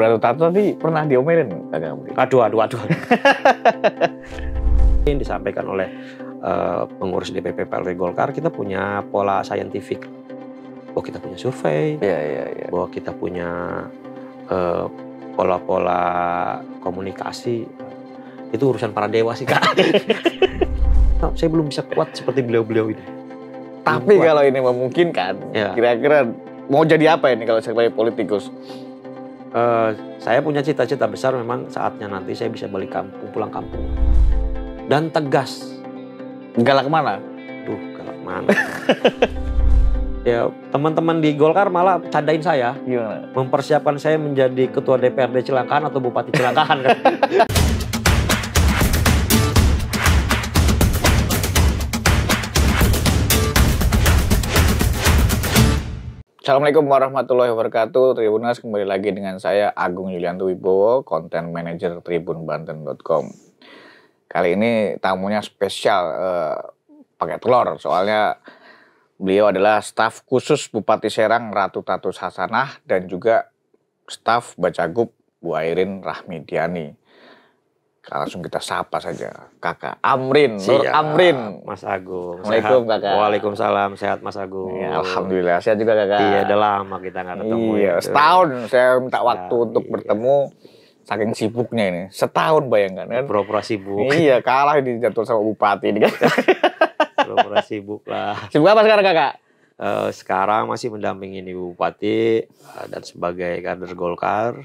mulai tato tadi pernah diomelin kagak aduh aduh aduh Ini disampaikan oleh uh, pengurus DPP Partai Golkar kita punya pola saintifik bahwa kita punya survei ya, ya, ya. bahwa kita punya pola eh, pola-pola komunikasi itu urusan para dewa sih kak nah, saya belum bisa kuat seperti beliau-beliau ini tapi kalau ini memungkinkan iya. kira-kira ya. mau jadi apa ini kalau sebagai politikus Eh, saya punya cita-cita besar memang saatnya nanti saya bisa balik kampung, pulang kampung. Dan tegas. Galak kemana? Duh, galak mana. ya teman-teman di Golkar malah candain saya. Gimana? Mempersiapkan saya menjadi ketua DPRD Cilangkahan atau Bupati Cilangkahan. Assalamualaikum warahmatullahi wabarakatuh. Tribunas kembali lagi dengan saya Agung Yulianto Wibowo, konten manajer tribunbanten.com. Kali ini tamunya spesial eh, pakai telur soalnya beliau adalah staf khusus Bupati Serang Ratu Tatus Hasanah dan juga staf Bacagup Bu Airin Rahmidiani langsung kita sapa saja kakak Amrin Siap. Nur Amrin Mas Agung Assalamualaikum sehat. kakak Waalaikumsalam sehat Mas Agung ya, Alhamdulillah sehat juga kakak iya udah lama kita nggak ketemu iya ya. setahun saya minta iya, waktu ya, untuk iya. bertemu saking sibuknya ini setahun bayangkan kan pura-pura sibuk iya kalah di jadwal sama bupati ini kan pura-pura sibuk lah sibuk apa sekarang kakak uh, sekarang masih mendampingi ibu bupati eh, dan sebagai kader Golkar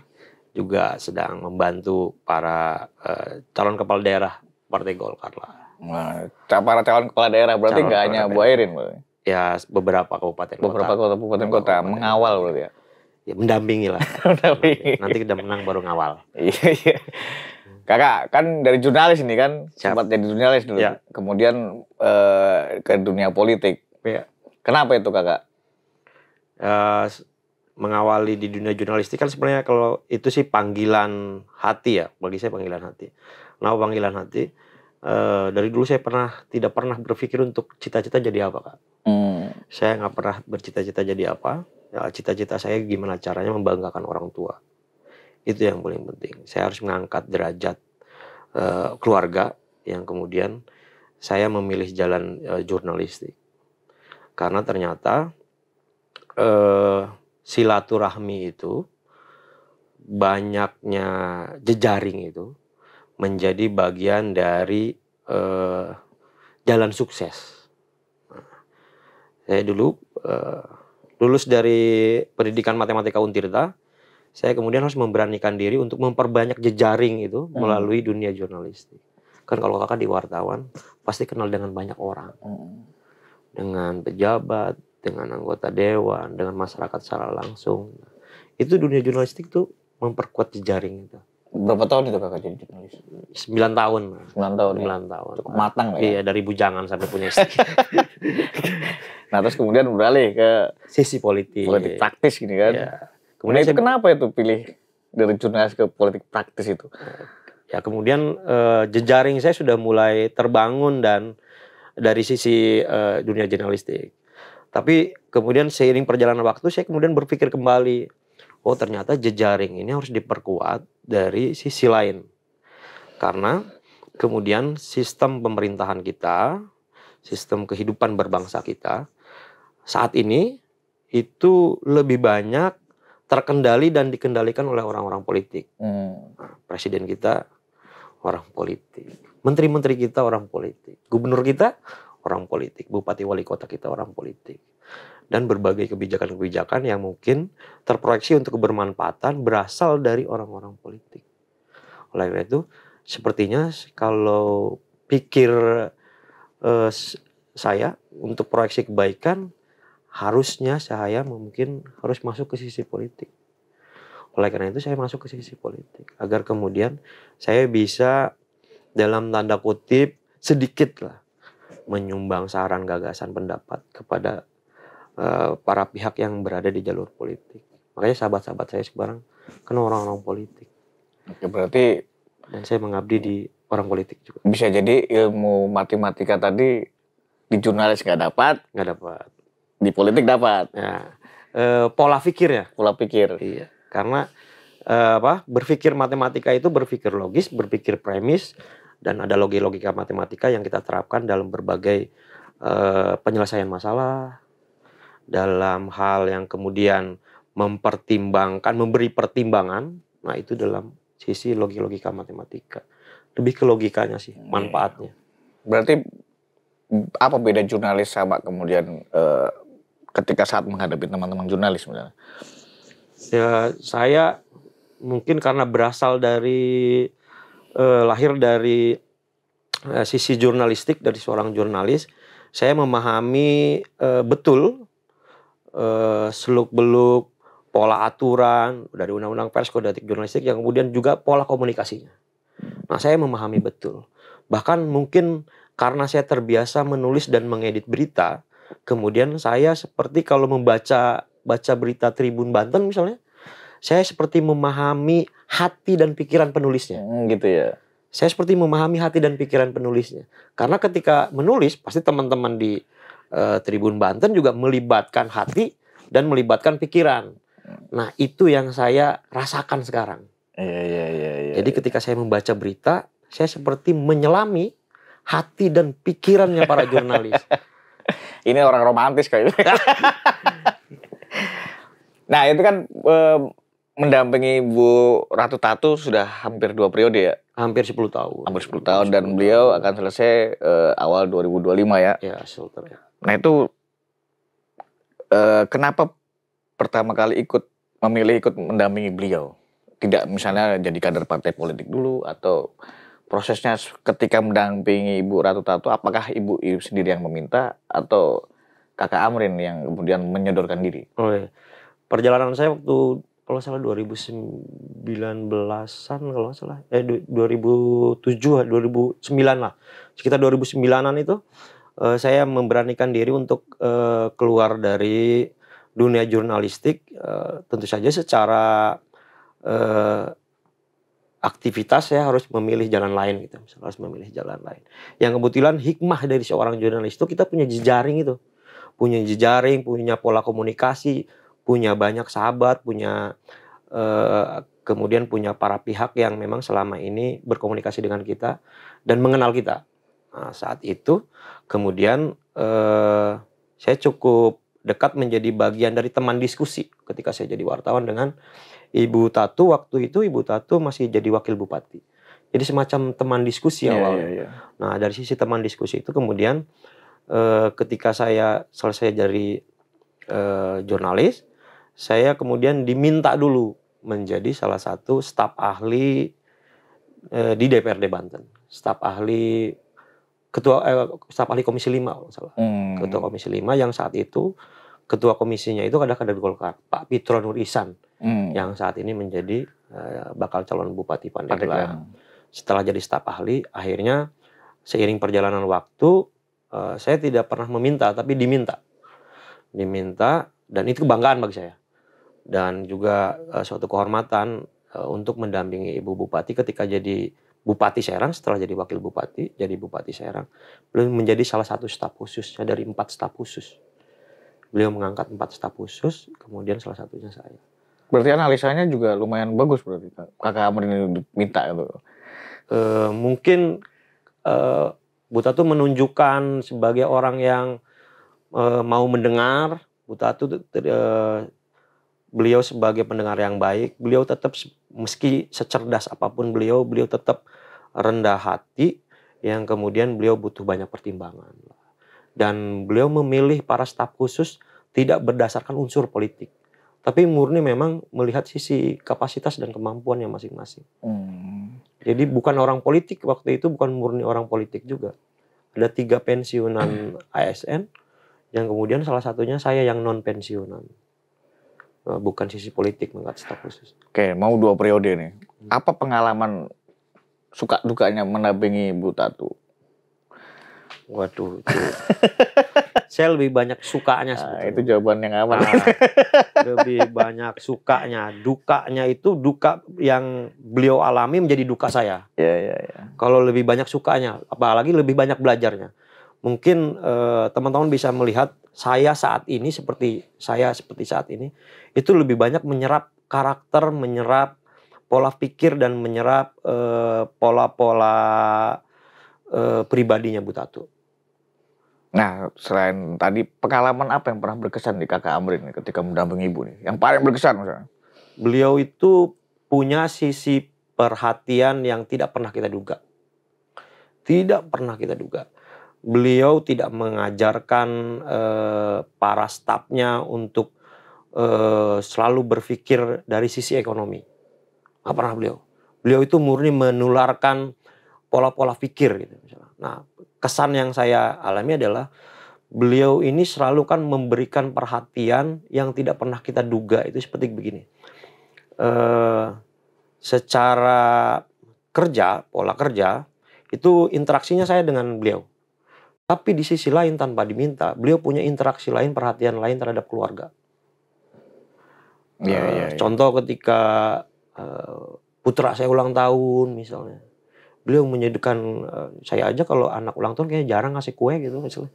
juga sedang membantu para uh, calon kepala daerah Partai Golkar lah. Nah, para calon kepala daerah berarti nggak hanya Bu Airin berarti? Ya beberapa kabupaten beberapa kota. kabupaten kota, kota mengawal berarti ya? Ya mendampingi lah. Nanti kita menang baru ngawal. Iya, iya Kakak kan dari jurnalis ini kan Siap. sempat jadi jurnalis dulu, ya. kemudian eh, ke dunia politik. Ya. Kenapa itu kakak? Uh, mengawali di dunia jurnalistik kan sebenarnya kalau itu sih panggilan hati ya bagi saya panggilan hati. Nah panggilan hati e, dari dulu saya pernah tidak pernah berpikir untuk cita-cita jadi apa kak. Hmm. Saya nggak pernah bercita-cita jadi apa. Ya, cita-cita ya, saya gimana caranya membanggakan orang tua. Itu yang paling penting. Saya harus mengangkat derajat e, keluarga yang kemudian saya memilih jalan e, jurnalistik karena ternyata eh, silaturahmi itu, banyaknya jejaring itu menjadi bagian dari eh, jalan sukses. Nah, saya dulu eh, lulus dari pendidikan matematika Untirta, saya kemudian harus memberanikan diri untuk memperbanyak jejaring itu hmm. melalui dunia jurnalistik. Kan kalau kakak di wartawan pasti kenal dengan banyak orang, hmm. dengan pejabat, dengan anggota dewan, dengan masyarakat secara langsung. Itu dunia jurnalistik tuh memperkuat jejaring itu. Berapa tahun itu kakak jadi jurnalis? sembilan tahun. sembilan tahun. Ya? sembilan ya? tahun. Cukup matang lah ya. Iya, dari bujangan sampai punya istri. nah, terus kemudian beralih ke sisi politik. Politik praktis gini kan. Ya. Kemudian nah, itu kenapa itu pilih dari jurnalis ke politik praktis itu? Ya, kemudian uh, jejaring saya sudah mulai terbangun dan dari sisi uh, dunia jurnalistik tapi kemudian seiring perjalanan waktu saya kemudian berpikir kembali, oh ternyata jejaring ini harus diperkuat dari sisi lain. Karena kemudian sistem pemerintahan kita, sistem kehidupan berbangsa kita saat ini itu lebih banyak terkendali dan dikendalikan oleh orang-orang politik. Hmm. Nah, presiden kita orang politik, menteri-menteri kita orang politik, gubernur kita orang politik, bupati wali kota kita orang politik. Dan berbagai kebijakan-kebijakan yang mungkin terproyeksi untuk kebermanfaatan berasal dari orang-orang politik. Oleh karena itu, sepertinya kalau pikir eh, saya untuk proyeksi kebaikan harusnya saya mungkin harus masuk ke sisi politik. Oleh karena itu saya masuk ke sisi politik agar kemudian saya bisa dalam tanda kutip sedikit lah menyumbang saran, gagasan, pendapat kepada uh, para pihak yang berada di jalur politik. Makanya sahabat-sahabat saya sekarang kan orang-orang politik. Oke, berarti dan saya mengabdi di orang politik juga. Bisa jadi ilmu matematika tadi di jurnalis nggak dapat, nggak dapat. Di politik dapat. Ya. E, pola pikir ya. Pola pikir. Iya. Karena e, apa? Berpikir matematika itu berpikir logis, berpikir premis, dan ada logika-logika matematika yang kita terapkan dalam berbagai uh, penyelesaian masalah dalam hal yang kemudian mempertimbangkan memberi pertimbangan nah itu dalam sisi logika-logika matematika lebih ke logikanya sih hmm, manfaatnya iya. berarti apa beda jurnalis sama kemudian uh, ketika saat menghadapi teman-teman jurnalis misalnya ya saya mungkin karena berasal dari eh, lahir dari eh, sisi jurnalistik dari seorang jurnalis. Saya memahami eh, betul eh, seluk beluk pola aturan dari undang-undang pers kode etik jurnalistik yang kemudian juga pola komunikasinya. Nah, saya memahami betul. Bahkan mungkin karena saya terbiasa menulis dan mengedit berita, kemudian saya seperti kalau membaca baca berita Tribun Banten misalnya, saya seperti memahami hati dan pikiran penulisnya. Hmm, gitu ya. Saya seperti memahami hati dan pikiran penulisnya. Karena ketika menulis pasti teman-teman di uh, Tribun Banten juga melibatkan hati dan melibatkan pikiran. Nah, itu yang saya rasakan sekarang. Iya, iya, iya, iya. Jadi iya. ketika saya membaca berita, saya seperti menyelami hati dan pikirannya para jurnalis. Ini orang romantis kayaknya. nah, itu kan um mendampingi Bu Ratu Tatu sudah hampir dua periode ya? Hampir 10 tahun. Hampir 10 tahun 10 dan beliau akan selesai uh, awal 2025 ya? Ya, selesai. Ya. Nah itu uh, kenapa pertama kali ikut memilih ikut mendampingi beliau? Tidak misalnya jadi kader partai politik dulu atau prosesnya ketika mendampingi Ibu Ratu Tatu apakah Ibu, Ibu sendiri yang meminta atau Kakak Amrin yang kemudian menyodorkan diri? Oh iya. Perjalanan saya waktu kalau salah 2019-an kalau salah eh 2007 2009 lah sekitar 2009-an itu uh, saya memberanikan diri untuk uh, keluar dari dunia jurnalistik uh, tentu saja secara uh, aktivitas saya harus memilih jalan lain gitu misalnya harus memilih jalan lain yang kebetulan hikmah dari seorang jurnalis itu kita punya jejaring itu punya jejaring punya pola komunikasi punya banyak sahabat, punya eh, kemudian punya para pihak yang memang selama ini berkomunikasi dengan kita dan mengenal kita. Nah, saat itu kemudian eh, saya cukup dekat menjadi bagian dari teman diskusi ketika saya jadi wartawan dengan Ibu Tatu. Waktu itu Ibu Tatu masih jadi wakil bupati. Jadi semacam teman diskusi yeah, awal. Yeah, yeah. Nah dari sisi teman diskusi itu kemudian eh, ketika saya selesai dari eh, jurnalis, saya kemudian diminta dulu menjadi salah satu staf ahli e, di DPRD Banten, staf ahli ketua eh, staf ahli Komisi 5 kalau salah. Hmm. Ketua Komisi 5 yang saat itu ketua komisinya itu ada kader Golkar, Pak Pitro Nur Ihsan hmm. yang saat ini menjadi e, bakal calon Bupati Pandeglang. Setelah jadi staf ahli, akhirnya seiring perjalanan waktu e, saya tidak pernah meminta tapi diminta. Diminta dan itu kebanggaan bagi saya dan juga uh, suatu kehormatan uh, untuk mendampingi ibu bupati ketika jadi bupati Serang setelah jadi wakil bupati jadi bupati Serang beliau menjadi salah satu staf khususnya dari empat staf khusus beliau mengangkat empat staf khusus kemudian salah satunya saya berarti analisanya juga lumayan bagus berarti kakak Amrin minta itu uh, mungkin uh, Buta tuh menunjukkan sebagai orang yang uh, mau mendengar Buta tuh uh, beliau sebagai pendengar yang baik, beliau tetap meski secerdas apapun beliau, beliau tetap rendah hati yang kemudian beliau butuh banyak pertimbangan. Dan beliau memilih para staf khusus tidak berdasarkan unsur politik, tapi murni memang melihat sisi kapasitas dan kemampuan yang masing-masing. Hmm. Jadi bukan orang politik waktu itu, bukan murni orang politik juga. Ada tiga pensiunan ASN, yang kemudian salah satunya saya yang non pensiunan Eh, bukan sisi politik mengangkat staf khusus. Oke, mau dua periode nih. Apa pengalaman suka dukanya menabingi Bu Tatu? Waduh, itu. saya lebih banyak sukanya Nah, itu jawaban yang aman. Nah, lebih banyak sukanya, dukanya itu duka yang beliau alami menjadi duka saya. Iya, iya, iya. Kalau lebih banyak sukanya, apalagi lebih banyak belajarnya mungkin eh, teman-teman bisa melihat saya saat ini seperti saya seperti saat ini itu lebih banyak menyerap karakter, menyerap pola pikir dan menyerap eh, pola-pola uh, uh, pribadinya Bu Tatu. Nah, selain tadi pengalaman apa yang pernah berkesan di Kakak Amrin ketika mendampingi Ibu nih? Yang paling berkesan misalnya. Beliau itu punya sisi perhatian yang tidak pernah kita duga. Tidak pernah kita duga beliau tidak mengajarkan eh, para stafnya untuk eh, selalu berpikir dari sisi ekonomi. Nggak pernah beliau. Beliau itu murni menularkan pola-pola pikir gitu Nah, kesan yang saya alami adalah beliau ini selalu kan memberikan perhatian yang tidak pernah kita duga itu seperti begini. Eh, secara kerja, pola kerja itu interaksinya saya dengan beliau tapi di sisi lain tanpa diminta, beliau punya interaksi lain, perhatian lain terhadap keluarga. Yeah, iya, uh, iya, yeah, yeah. Contoh ketika uh, putra saya ulang tahun misalnya, beliau menyediakan uh, eh, saya aja kalau anak ulang tahun kayaknya jarang ngasih kue gitu misalnya,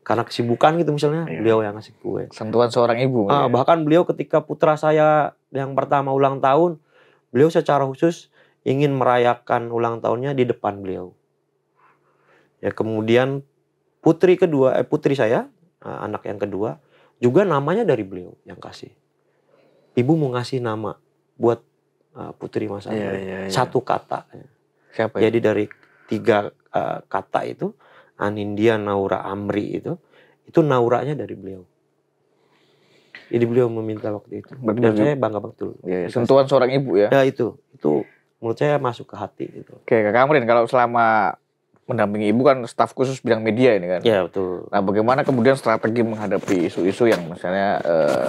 karena kesibukan gitu misalnya, yeah. beliau yang ngasih kue. Sentuhan seorang ibu. Uh, ya. Bahkan beliau ketika putra saya yang pertama ulang tahun, beliau secara khusus ingin merayakan ulang tahunnya di depan beliau. Ya kemudian putri kedua eh putri saya eh, anak yang kedua juga namanya dari beliau yang kasih ibu mau ngasih nama buat eh, putri mas yeah, yeah, yeah. satu kata siapa ya? jadi dari tiga uh, kata itu Anindia Naura Amri itu itu nauranya dari beliau jadi beliau meminta waktu itu. Berarti dan saya bangga betul. Ya, ya. Sentuhan seorang ibu ya. Ya itu, itu menurut saya masuk ke hati gitu. Oke, Kak Kamrin, kalau selama mendampingi ibu kan staf khusus bidang media ini kan. Iya betul. Nah bagaimana kemudian strategi menghadapi isu-isu yang misalnya eh,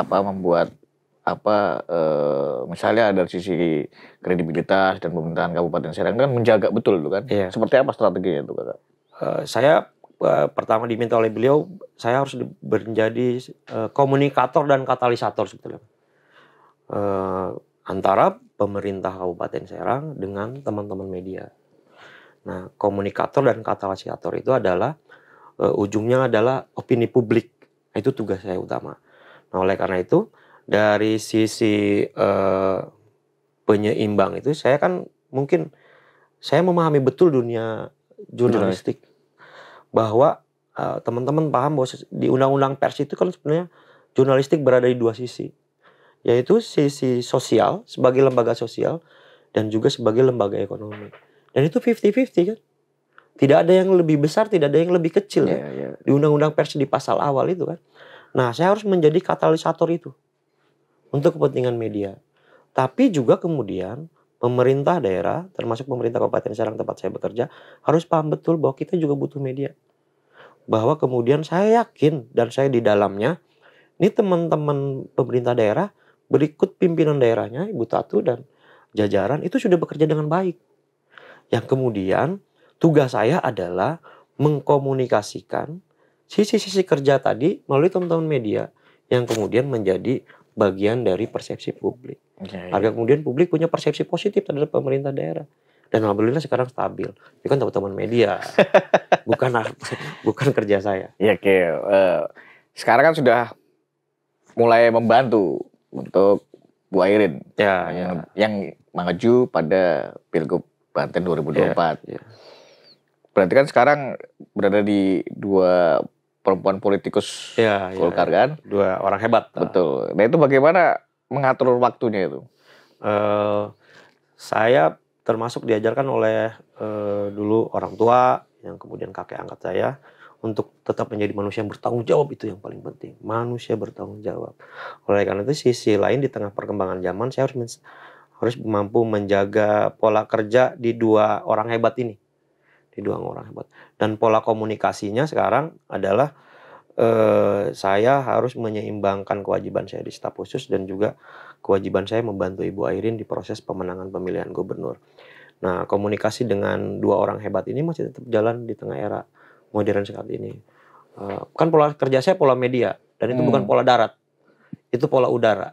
apa membuat apa eh, misalnya dari sisi kredibilitas dan pemerintahan Kabupaten Serang kan menjaga betul itu kan. Iya. Seperti apa strateginya itu kakak? Uh, saya eh, pertama diminta oleh beliau saya harus menjadi eh, komunikator dan katalisator sebetulnya. eh, antara pemerintah Kabupaten Serang dengan teman-teman media Nah, komunikator dan katalisator itu adalah uh, ujungnya adalah opini publik. Nah, itu tugas saya utama. Nah, oleh karena itu dari sisi uh, penyeimbang itu saya kan mungkin saya memahami betul dunia jurnalistik bahwa teman eh, teman-teman paham bahwa di undang-undang pers itu kan sebenarnya jurnalistik berada di dua sisi yaitu sisi sosial sebagai lembaga sosial dan juga sebagai lembaga ekonomi. Dan itu 50-50 kan. Tidak ada yang lebih besar, tidak ada yang lebih kecil yeah, ya. Kan? Yeah. Di undang-undang pers di pasal awal itu kan. Nah, saya harus menjadi katalisator itu untuk kepentingan media. Tapi juga kemudian pemerintah daerah, termasuk pemerintah Kabupaten Serang tempat saya bekerja, harus paham betul bahwa kita juga butuh media. Bahwa kemudian saya yakin dan saya di dalamnya, ini teman-teman pemerintah daerah berikut pimpinan daerahnya Ibu Tatu dan jajaran itu sudah bekerja dengan baik yang kemudian tugas saya adalah mengkomunikasikan sisi-sisi kerja tadi melalui teman-teman media yang kemudian menjadi bagian dari persepsi publik. Okay. Agar kemudian publik punya persepsi positif terhadap pemerintah daerah. Dan alhamdulillah sekarang stabil. Itu kan teman-teman media, bukan bukan kerja saya. Ya, oke. Uh, sekarang kan sudah mulai membantu untuk Bu Airin ya, yang, ya. yang maju pada pilgub Banten 2024. Ya, ya. Berarti kan sekarang berada di dua perempuan politikus ya, Golkar ya. kan? Dua orang hebat. Betul. Nah itu bagaimana mengatur waktunya itu? Uh, saya termasuk diajarkan oleh uh, dulu orang tua, yang kemudian kakek angkat saya, untuk tetap menjadi manusia yang bertanggung jawab itu yang paling penting. Manusia bertanggung jawab. Oleh karena itu sisi lain di tengah perkembangan zaman saya harus harus mampu menjaga pola kerja di dua orang hebat ini di dua orang hebat dan pola komunikasinya sekarang adalah eh, saya harus menyeimbangkan kewajiban saya di staf khusus dan juga kewajiban saya membantu Ibu Airin di proses pemenangan pemilihan gubernur nah komunikasi dengan dua orang hebat ini masih tetap jalan di tengah era modern saat ini eh, kan pola kerja saya pola media dan itu hmm. bukan pola darat itu pola udara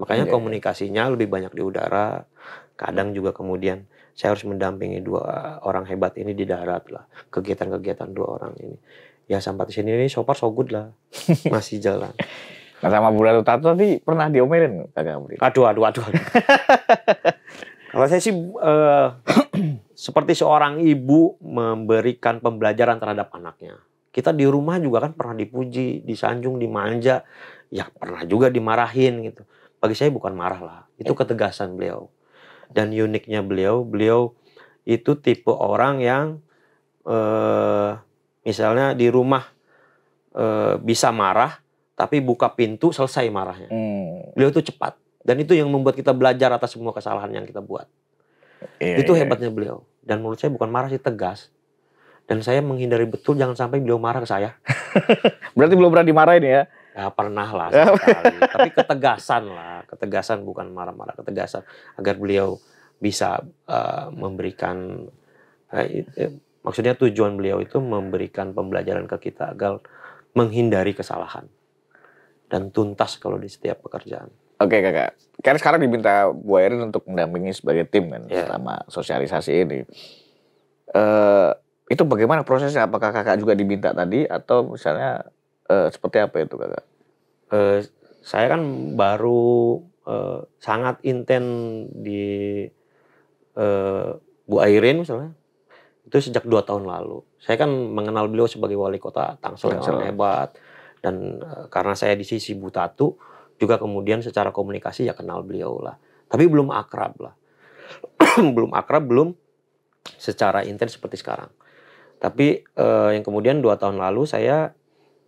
Makanya yeah. Iya. komunikasinya lebih banyak di udara. Kadang hmm. juga kemudian saya harus mendampingi dua orang hebat ini di darat lah. Kegiatan-kegiatan dua orang ini. Ya sampai di sini ini so far so good lah. Masih jalan. Nah sama Bulan Tato tadi pernah diomelin kagak Aduh, aduh, aduh. aduh. Kalau saya sih uh, seperti seorang ibu memberikan pembelajaran terhadap anaknya. Kita di rumah juga kan pernah dipuji, disanjung, dimanja. Ya pernah juga dimarahin gitu bagi saya bukan marah lah itu eh. ketegasan beliau dan uniknya beliau beliau itu tipe orang yang eh, misalnya di rumah eh, bisa marah tapi buka pintu selesai marahnya hmm. beliau itu cepat dan itu yang membuat kita belajar atas semua kesalahan yang kita buat iya, itu iya, iya. hebatnya beliau dan menurut saya bukan marah sih tegas dan saya menghindari betul jangan sampai beliau marah ke saya berarti belum pernah dimarahin ya Ya, pernah lah ya. sekali. Tapi ketegasan lah, ketegasan bukan marah-marah, ketegasan agar beliau bisa uh, memberikan uh, maksudnya tujuan beliau itu memberikan pembelajaran ke kita agar menghindari kesalahan dan tuntas kalau di setiap pekerjaan. Oke okay, kakak, karena kan sekarang diminta Bu Erin untuk mendampingi sebagai tim kan yeah. selama sosialisasi ini. Uh, itu bagaimana prosesnya? Apakah kakak juga diminta tadi atau misalnya uh, seperti apa itu kakak? Uh, saya kan baru uh, sangat inten di uh, Bu Airin misalnya itu sejak dua tahun lalu. Saya kan mengenal beliau sebagai wali kota Tangsel yang sangat hebat dan uh, karena saya di sisi Tatu juga kemudian secara komunikasi ya kenal beliau lah. Tapi belum akrab lah. belum akrab, belum secara intens seperti sekarang. Tapi uh, yang kemudian dua tahun lalu saya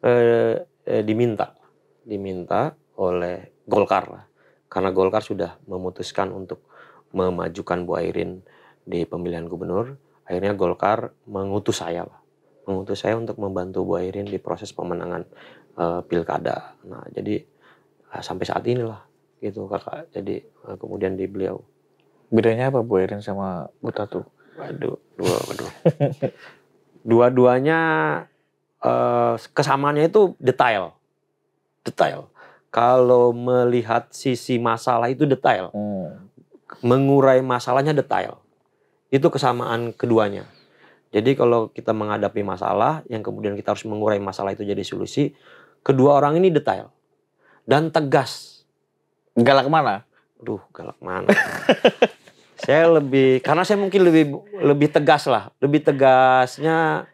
eh, eh, diminta diminta oleh Golkar Karena Golkar sudah memutuskan untuk memajukan Bu Airin di pemilihan gubernur, akhirnya Golkar mengutus saya lah. Mengutus saya untuk membantu Bu Airin di proses pemenangan eh, pilkada. Nah, jadi eh, sampai saat inilah gitu kakak. Jadi eh, kemudian di beliau. Bedanya apa Bu Airin sama Bu Tatu? Waduh, dua, dua Dua-duanya uh, kesamaannya itu detail. Detail. Kalau melihat sisi masalah itu detail. Hmm. Mengurai masalahnya detail. Itu kesamaan keduanya. Jadi kalau kita menghadapi masalah yang kemudian kita harus mengurai masalah itu jadi solusi, kedua orang ini detail dan tegas. Galak mana? Aduh, galak mana? saya lebih karena saya mungkin lebih lebih tegas lah, lebih tegasnya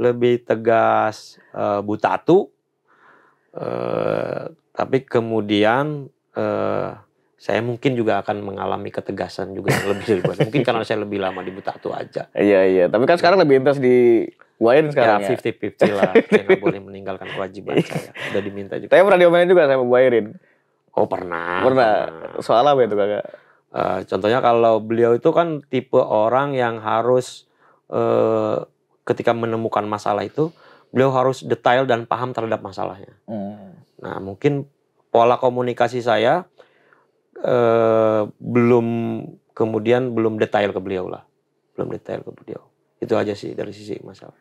lebih tegas e, butatu e, tapi kemudian e, saya mungkin juga akan mengalami ketegasan juga yang lebih dari mungkin karena saya lebih lama di butatu aja iya iya tapi kan sekarang lebih intens di Wain ya, sekarang ya. Ya, 50-50 lah. saya nggak boleh meninggalkan kewajiban iya. saya. Udah diminta juga. Tapi pernah diomelin juga sama Bu Airin? Oh pernah. Pernah. pernah. Soal apa itu kakak? Uh, contohnya kalau beliau itu kan tipe orang yang harus uh, ketika menemukan masalah itu beliau harus detail dan paham terhadap masalahnya. Hmm. Nah mungkin pola komunikasi saya eh, belum kemudian belum detail ke beliau lah, belum detail ke beliau. Itu aja sih dari sisi masalah.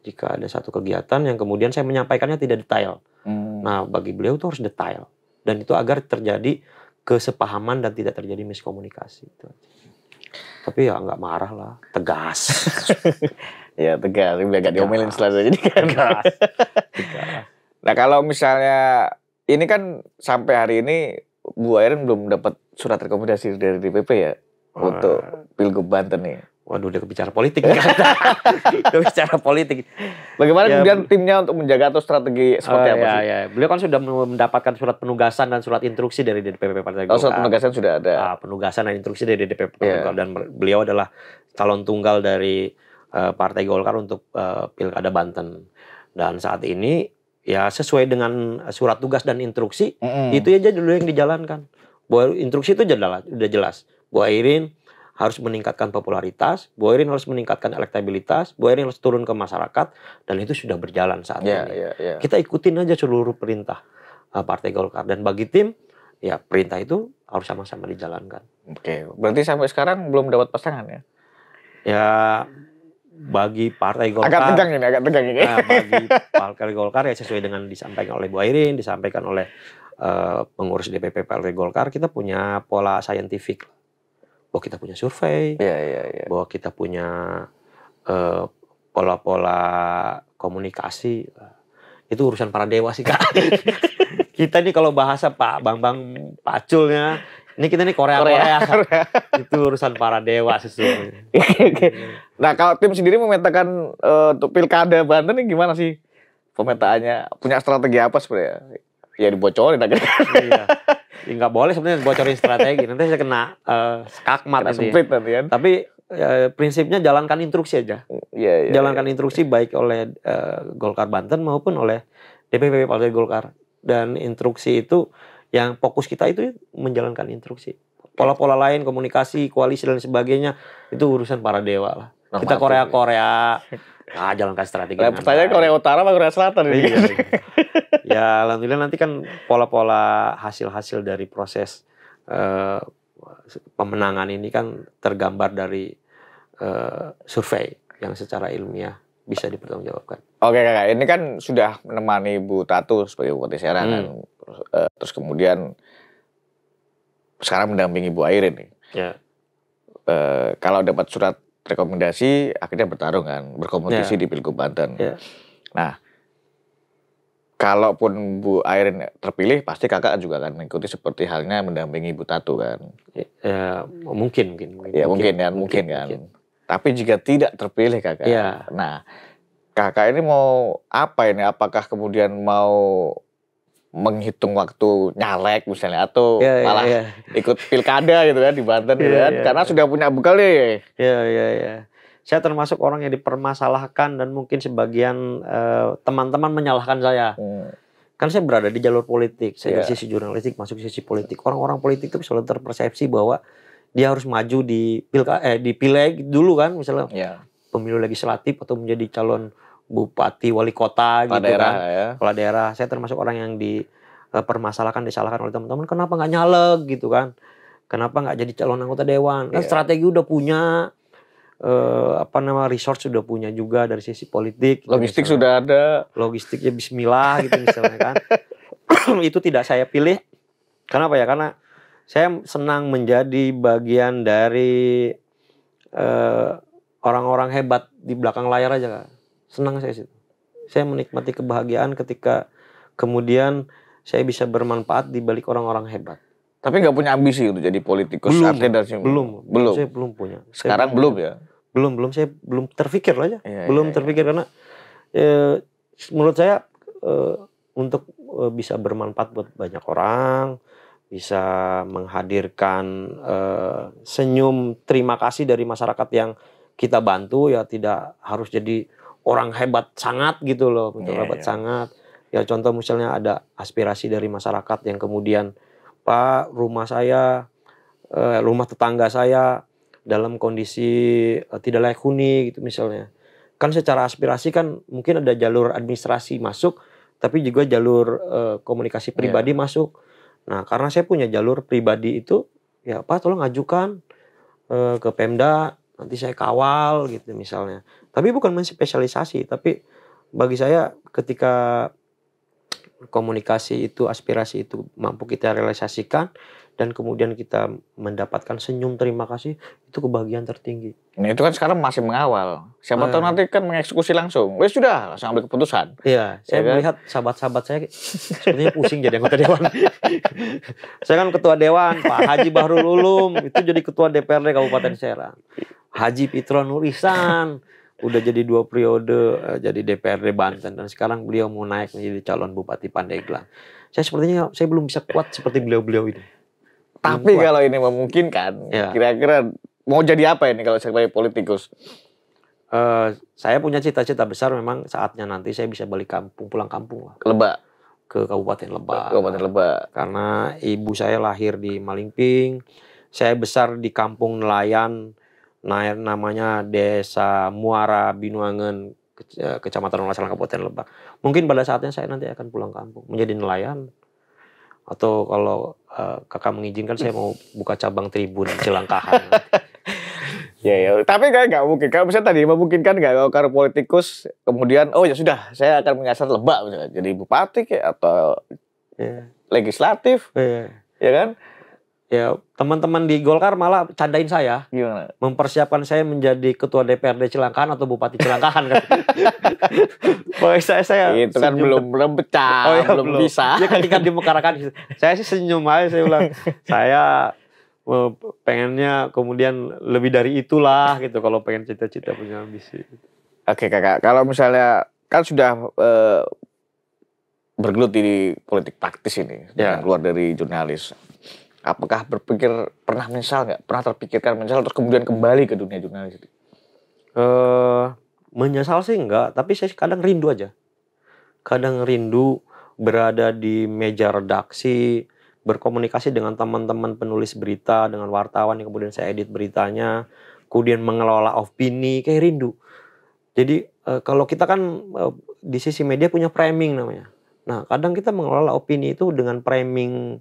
Jika ada satu kegiatan yang kemudian saya menyampaikannya tidak detail, hmm. nah bagi beliau itu harus detail dan itu agar terjadi kesepahaman dan tidak terjadi miskomunikasi. Itu aja. Tapi ya nggak marah lah, tegas. Ya tegas, biar gak diomelin setelah jadi kan. Tegas. Nah kalau misalnya ini kan sampai hari ini Bu Airin belum dapat surat rekomendasi dari DPP ya oh. untuk pilgub Banten nih. Waduh, udah bicara politik kan? udah bicara politik. Bagaimana ya, kemudian timnya untuk menjaga atau strategi seperti uh, apa ya, sih? Ya. Beliau kan sudah mendapatkan surat penugasan dan surat instruksi dari DPP Partai Golkar. Oh, surat penugasan sudah ada. Uh, penugasan dan instruksi dari DPP Partai yeah. dan beliau adalah calon tunggal dari uh, Partai Golkar untuk uh, Pilkada Banten. Dan saat ini ya sesuai dengan surat tugas dan instruksi mm -hmm. itu aja dulu yang dijalankan. Bahwa instruksi itu jelas, udah jelas. Bu Airin harus meningkatkan popularitas, Bu Airin harus meningkatkan elektabilitas, Bu Airin harus turun ke masyarakat, dan itu sudah berjalan saat yeah, ini. Yeah, yeah. Kita ikutin aja seluruh perintah uh, Partai Golkar dan bagi tim ya perintah itu harus sama-sama dijalankan. Oke, okay. berarti sampai sekarang belum dapat pasangan ya? Ya bagi Partai Golkar. Agak tegang ini, agak tegang ini. Nah, bagi Partai Golkar ya sesuai dengan disampaikan oleh Bu Airin, disampaikan oleh uh, pengurus DPP Partai Golkar, kita punya pola saintifik. Bahwa kita punya survei, ya, ya, ya. bahwa kita punya pola eh, pola-pola komunikasi. Itu urusan para dewa sih, Kak. kita nih kalau bahasa Pak Bambang Paculnya ini kita nih Korea Korea. Korea. itu urusan para dewa sesungguhnya. nah kalau tim sendiri memetakan uh, untuk pilkada Banten ini gimana sih pemetaannya? Punya strategi apa sebenarnya? Ya dibocorin aja. iya. Ya nggak boleh sebenarnya bocorin strategi. Nanti saya kena uh, skakmat kena nanti. Ya. nanti ya. Tapi ya, prinsipnya jalankan instruksi aja. Ya, ya, jalankan ya. instruksi baik oleh uh, Golkar Banten maupun oleh DPP Partai Golkar. Dan instruksi itu yang fokus kita itu menjalankan instruksi pola-pola lain komunikasi koalisi dan sebagainya itu urusan para dewa lah Nah, kita Korea Korea ah jalankan strategi nah, pertanyaan Korea Utara atau Korea Selatan ini iya, iya. ya alhamdulillah nanti kan pola-pola hasil-hasil dari proses uh, pemenangan ini kan tergambar dari uh, survei yang secara ilmiah bisa dipertanggungjawabkan. Oke kakak, ini kan sudah menemani Bu Tatu sebagai Bupati Serang hmm terus, uh, terus kemudian sekarang mendampingi Bu Airin nih. Yeah. Ya. Uh, kalau dapat surat rekomendasi akhirnya bertarung kan, berkompetisi yeah. di Pilgub Banten. Yeah. Nah, kalaupun Bu Airin terpilih, pasti kakak juga akan mengikuti seperti halnya mendampingi Bu Tatu kan? Ya, ya mungkin, mungkin, Ya mungkin, kan, mungkin, kan. Tapi jika tidak terpilih kakak, ya. nah kakak ini mau apa ini? Apakah kemudian mau menghitung waktu nyalek misalnya atau yeah, iya, malah yeah, ikut pilkada gitu kan di Banten yeah, gitu kan. yeah, karena yeah. sudah punya bekal ya, ya. Iya iya iya. Saya termasuk orang yang dipermasalahkan dan mungkin sebagian eh, teman-teman uh, menyalahkan saya. Hmm. Kan saya berada di jalur politik, saya yeah. di iya. sisi jurnalistik masuk sisi politik. Orang-orang politik itu selalu terpersepsi bahwa dia harus maju di pilkada eh di pileg dulu kan misalnya yeah. pemilu legislatif atau menjadi calon bupati, wali kota kepala gitu kan. daerah, kan. Ya. Kepala daerah. Saya termasuk orang yang dipermasalahkan, eh, disalahkan oleh teman-teman. Kenapa nggak nyalek gitu kan? Kenapa nggak jadi calon anggota dewan? Kan yeah. strategi udah punya, eh, apa nama resource sudah punya juga dari sisi politik. Gitu Logistik misalnya. sudah ada. Logistiknya Bismillah gitu misalnya kan. Itu tidak saya pilih. Kenapa ya? Karena saya senang menjadi bagian dari eh, orang-orang eh, hebat di belakang layar aja kan senang saya situ saya menikmati kebahagiaan ketika kemudian saya bisa bermanfaat di balik orang-orang hebat tapi nggak punya ambisi untuk jadi politikus belum belum belum saya belum punya sekarang belum, belum ya belum belum saya belum terpikir lah ya, iya, iya, iya. ya belum ya, terpikir ya. karena e, menurut saya e, untuk e, bisa bermanfaat buat banyak orang bisa menghadirkan e, senyum terima kasih dari masyarakat yang kita bantu ya tidak harus jadi orang hebat sangat gitu loh, yeah, hebat yeah. sangat. Ya contoh misalnya ada aspirasi dari masyarakat yang kemudian Pak rumah saya, eh, rumah tetangga saya dalam kondisi eh, tidak layak huni gitu misalnya. Kan secara aspirasi kan mungkin ada jalur administrasi masuk, tapi juga jalur eh, komunikasi iya. pribadi yeah. masuk. Nah karena saya punya jalur pribadi itu, ya Pak tolong ajukan ke Pemda, nanti saya kawal gitu misalnya tapi bukan menspesialisasi, tapi bagi saya ketika komunikasi itu, aspirasi itu mampu kita realisasikan dan kemudian kita mendapatkan senyum terima kasih itu kebahagiaan tertinggi. Nah, itu kan sekarang masih mengawal. Siapa tahu ah. nanti kan mengeksekusi langsung. Wes sudah, langsung ambil keputusan. Iya, ya saya kan? melihat sahabat-sahabat saya sepertinya pusing jadi anggota dewan. saya kan ketua dewan, Pak Haji Bahrul Ulum itu jadi ketua DPRD Kabupaten Serang. Haji Pitron Nurisan udah jadi dua periode eh, jadi DPRD Banten dan sekarang beliau mau naik menjadi calon Bupati Pandeglang. Saya sepertinya saya belum bisa kuat seperti beliau-beliau ini. Tapi kalau ini memungkinkan, ya. kira-kira mau jadi apa ini kalau sebagai politikus? Uh, saya punya cita-cita besar memang saatnya nanti saya bisa balik kampung, pulang kampung lah. Ke Lebak. Ke Kabupaten Lebak. Kabupaten Lebak. Karena ibu saya lahir di Malingping, saya besar di kampung nelayan Nah, namanya Desa Muara Binuangen, eh, Kecamatan Olasan Kabupaten Lebak. Mungkin pada saatnya saya nanti akan pulang kampung menjadi nelayan atau kalau uh, kakak mengizinkan saya mau buka cabang Tribun Jelangkahan. Ya, ya. Tapi kayak nggak mungkin. Kalau misalnya tadi memungkinkan nggak kalau karena politikus kemudian oh ya sudah saya akan menyasar lebak jadi bupati kayak atau ya. legislatif, ya, ya kan? ya teman-teman di Golkar malah candain saya. Gimana? Mempersiapkan saya menjadi ketua DPRD Cilangkahan atau bupati Cilangkahan kan. Pokoknya saya saya itu kan senyum. belum belum pecah, oh, ya, belum, belum bisa. Ya ketika dimekarakan saya sih senyum aja saya ulang. saya pengennya kemudian lebih dari itulah gitu kalau pengen cita-cita punya ambisi. Oke kakak, kalau misalnya kan sudah eh, bergelut di politik praktis ini, ya. keluar dari jurnalis apakah berpikir pernah menyesal nggak pernah terpikirkan menyesal terus kemudian kembali ke dunia jurnalistik uh, menyesal sih enggak tapi saya kadang rindu aja kadang rindu berada di meja redaksi berkomunikasi dengan teman-teman penulis berita dengan wartawan yang kemudian saya edit beritanya kemudian mengelola opini kayak rindu jadi uh, kalau kita kan uh, di sisi media punya framing namanya nah kadang kita mengelola opini itu dengan framing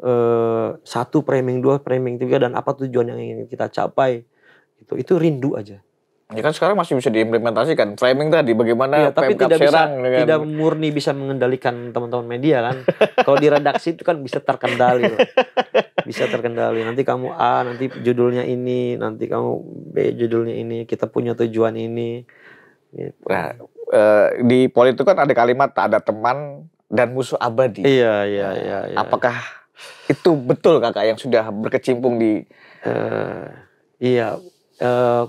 Eh, satu framing dua framing tiga dan apa tujuan yang ingin kita capai itu itu rindu aja Ya kan sekarang masih bisa diimplementasikan framing tadi bagaimana ya, tapi tidak bisa, dengan... Ya tidak murni bisa mengendalikan teman-teman media kan. Kalau di redaksi itu kan bisa terkendali. Loh. Bisa terkendali. Nanti kamu A, nanti judulnya ini, nanti kamu B judulnya ini, kita punya tujuan ini. Gitu. Nah, eh, di politik kan ada kalimat tak ada teman dan musuh abadi. Iya, iya, iya, iya. Apakah itu betul kakak yang sudah berkecimpung di uh, iya uh,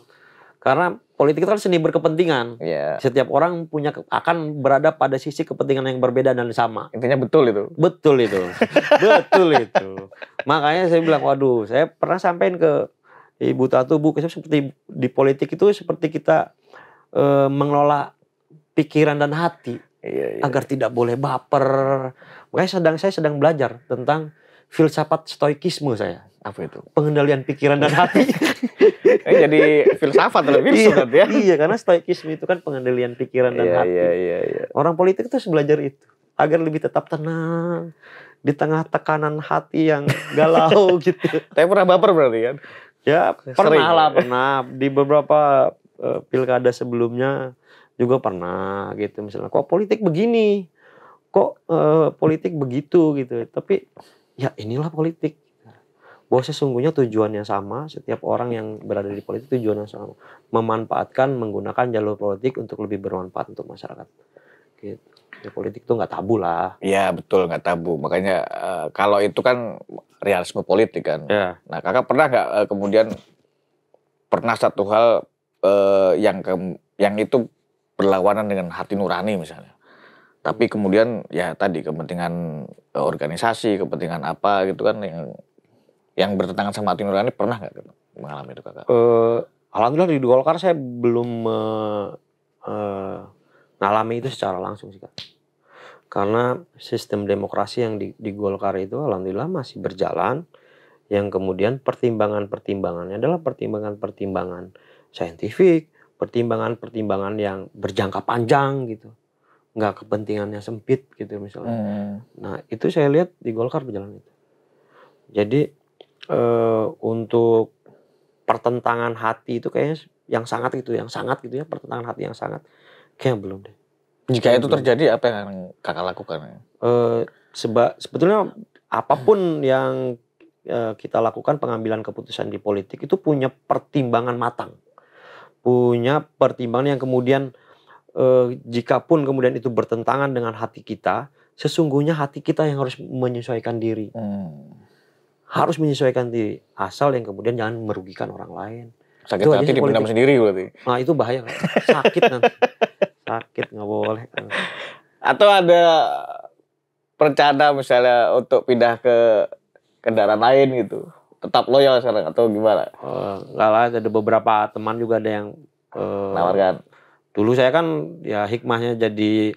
karena politik itu kan seni berkepentingan yeah. setiap orang punya akan berada pada sisi kepentingan yang berbeda dan sama intinya betul itu betul itu betul itu makanya saya bilang waduh saya pernah sampein ke ibu tatu bu seperti di politik itu seperti kita uh, mengelola pikiran dan hati iya, iya. agar tidak boleh baper. Makanya sedang saya sedang belajar tentang filsafat stoikisme saya. Apa itu? Pengendalian pikiran dan hati. jadi filsafat lebih iya, ya. Iya, karena stoikisme itu kan pengendalian pikiran dan iya, hati. Iya, iya, iya. Orang politik itu belajar itu agar lebih tetap tenang di tengah tekanan hati yang galau gitu. Tapi pernah baper berarti kan? Ya, Sering. pernah lah, pernah di beberapa uh, pilkada sebelumnya juga pernah gitu misalnya kok politik begini kok uh, politik begitu gitu tapi ya inilah politik bahwa sesungguhnya tujuannya sama setiap orang yang berada di politik tujuannya sama memanfaatkan menggunakan jalur politik untuk lebih bermanfaat untuk masyarakat gitu ya, politik itu nggak tabu lah iya betul nggak tabu makanya eh, kalau itu kan realisme politik kan ya. nah kakak pernah nggak uh, kemudian pernah satu hal uh, yang ke, yang itu berlawanan dengan hati nurani misalnya tapi kemudian ya tadi kepentingan eh, organisasi kepentingan apa gitu kan yang yang bertentangan sama hati nurani pernah nggak gitu mengalami itu kakak? Uh, Alhamdulillah di Golkar saya belum uh, uh, itu secara langsung sih kak. Karena sistem demokrasi yang di, di Golkar itu alhamdulillah masih berjalan. Yang kemudian pertimbangan-pertimbangannya adalah pertimbangan-pertimbangan saintifik, pertimbangan-pertimbangan yang berjangka panjang gitu nggak kepentingannya sempit gitu misalnya. Hmm. Nah itu saya lihat di Golkar berjalan itu. Jadi eh, untuk pertentangan hati itu kayaknya yang sangat gitu, yang sangat gitu ya pertentangan hati yang sangat kayak belum deh. Jika itu terjadi apa yang kakak lakukan? Ya? Eh, seba sebetulnya apapun yang eh, kita lakukan pengambilan keputusan di politik itu punya pertimbangan matang, punya pertimbangan yang kemudian eh, jikapun kemudian itu bertentangan dengan hati kita, sesungguhnya hati kita yang harus menyesuaikan diri. Hmm. Harus menyesuaikan diri, asal yang kemudian jangan merugikan orang lain. Sakit itu hati dipendam sendiri berarti. Nah, itu bahaya. Sakit nanti. Sakit nggak boleh. Atau ada rencana misalnya untuk pindah ke kendaraan lain gitu. Tetap loyal sekarang atau gimana? Uh, lah, ada beberapa teman juga ada yang uh, eh, nawarkan Dulu saya kan ya hikmahnya jadi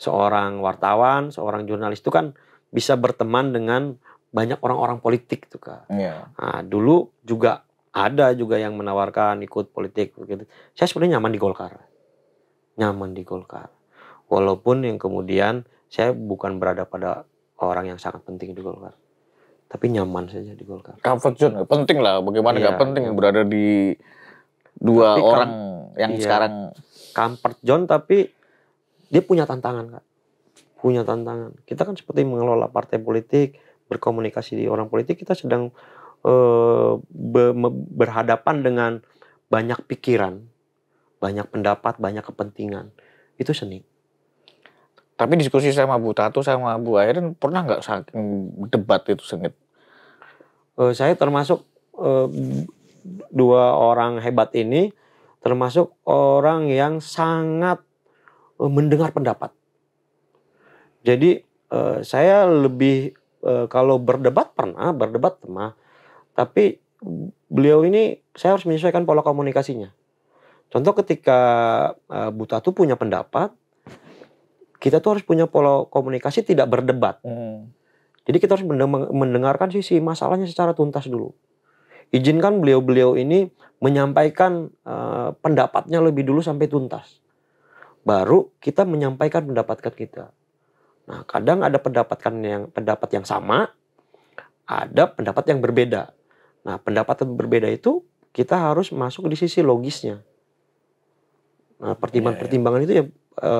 seorang wartawan, seorang jurnalis itu kan bisa berteman dengan banyak orang-orang politik tuh kak. Yeah. Nah, dulu juga ada juga yang menawarkan ikut politik begitu. Saya sebenarnya nyaman di Golkar, nyaman di Golkar. Walaupun yang kemudian saya bukan berada pada orang yang sangat penting di Golkar, tapi nyaman saja di Golkar. Comfort zone penting lah, bagaimana yeah. penting berada di dua tapi kan orang yang yeah. sekarang comfort zone tapi dia punya tantangan kak punya tantangan kita kan seperti mengelola partai politik berkomunikasi di orang politik kita sedang eh, berhadapan dengan banyak pikiran banyak pendapat banyak kepentingan itu seni tapi diskusi sama Bu Tatu sama Bu Airin pernah nggak saking debat itu sengit eh, saya termasuk eh, dua orang hebat ini termasuk orang yang sangat eh, mendengar pendapat. Jadi eh, saya lebih eh, kalau berdebat pernah, berdebat pernah, tapi beliau ini saya harus menyesuaikan pola komunikasinya. Contoh ketika Buta itu punya pendapat, kita tuh harus punya pola komunikasi tidak berdebat. Hmm. Jadi kita harus mendengarkan sisi masalahnya secara tuntas dulu izinkan beliau-beliau ini menyampaikan uh, pendapatnya lebih dulu sampai tuntas. Baru kita menyampaikan pendapatkan kita. Nah, kadang ada pendapatkan yang pendapat yang sama, ada pendapat yang berbeda. Nah, pendapat yang berbeda itu kita harus masuk di sisi logisnya. Nah, pertimbangan-pertimbangan iya, iya. itu ya e,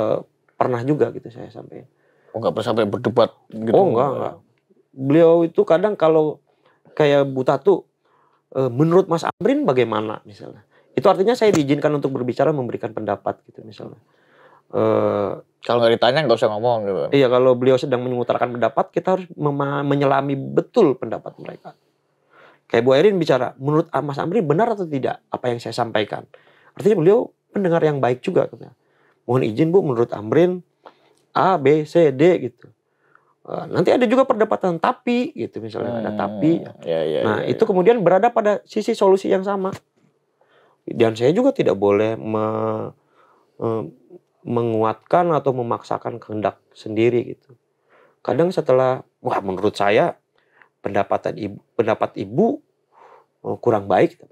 pernah juga gitu saya sampai. Oh, enggak pernah sampai berdebat gitu. Oh, enggak, enggak. Beliau itu kadang kalau kayak buta tuh Eh, menurut Mas Amrin bagaimana misalnya itu artinya saya diizinkan untuk berbicara memberikan pendapat gitu misalnya uh, kalau nggak ditanya nggak usah ngomong gitu iya kalau beliau sedang mengutarakan pendapat kita harus menyelami betul pendapat mereka kayak Bu Erin bicara menurut Mas Amri benar atau tidak apa yang saya sampaikan artinya beliau pendengar yang baik juga katanya mohon izin Bu menurut Amrin A B C D gitu Ah, nanti ada juga perdebatan tapi gitu misalnya hmm. ada tapi ya, ya, nah ya, ya. itu iya. kemudian berada pada sisi solusi yang sama dan saya juga tidak boleh me, me, menguatkan atau memaksakan kehendak sendiri gitu kadang setelah wah menurut saya pendapatan ibu pendapat ibu e, kurang baik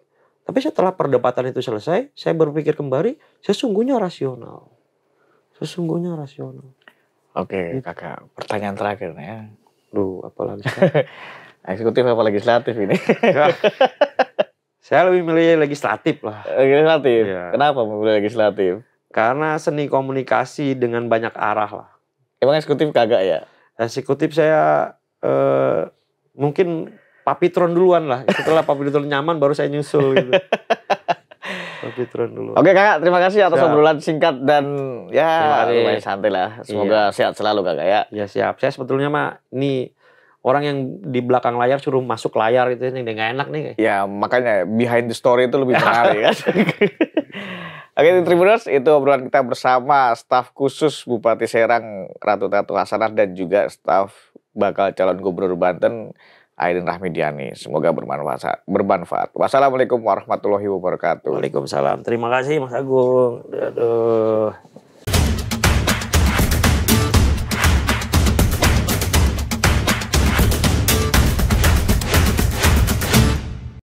tapi setelah perdebatan itu selesai saya berpikir kembali sesungguhnya rasional sesungguhnya rasional Oke, okay, iya. kakak. Pertanyaan terakhir nih ya. Lu apa lagi? Eksekutif apa legislatif ini? saya lebih milih legislatif lah. Legislatif. Ya. Kenapa memilih legislatif? Karena seni komunikasi dengan banyak arah lah. Emang eksekutif kagak ya? Eksekutif saya eh, mungkin papitron duluan lah. Setelah papitron nyaman baru saya nyusul gitu. dulu. Oke kakak, terima kasih atas obrolan singkat dan ya lumayan santai lah. Semoga iya. sehat selalu kakak ya. Ya siap. Saya sebetulnya mak ini orang yang di belakang layar suruh masuk layar itu yang nggak enak nih. Ya makanya behind the story itu lebih menarik kan. Iya. Oke, okay, Tribuners, itu obrolan kita bersama staf khusus Bupati Serang Ratu Tatu Hasanah dan juga staf bakal calon gubernur Banten Aidin Rahmidiani. Semoga bermanfaat. bermanfaat. Wassalamualaikum warahmatullahi wabarakatuh. Waalaikumsalam. Terima kasih Mas Agung. Aduh.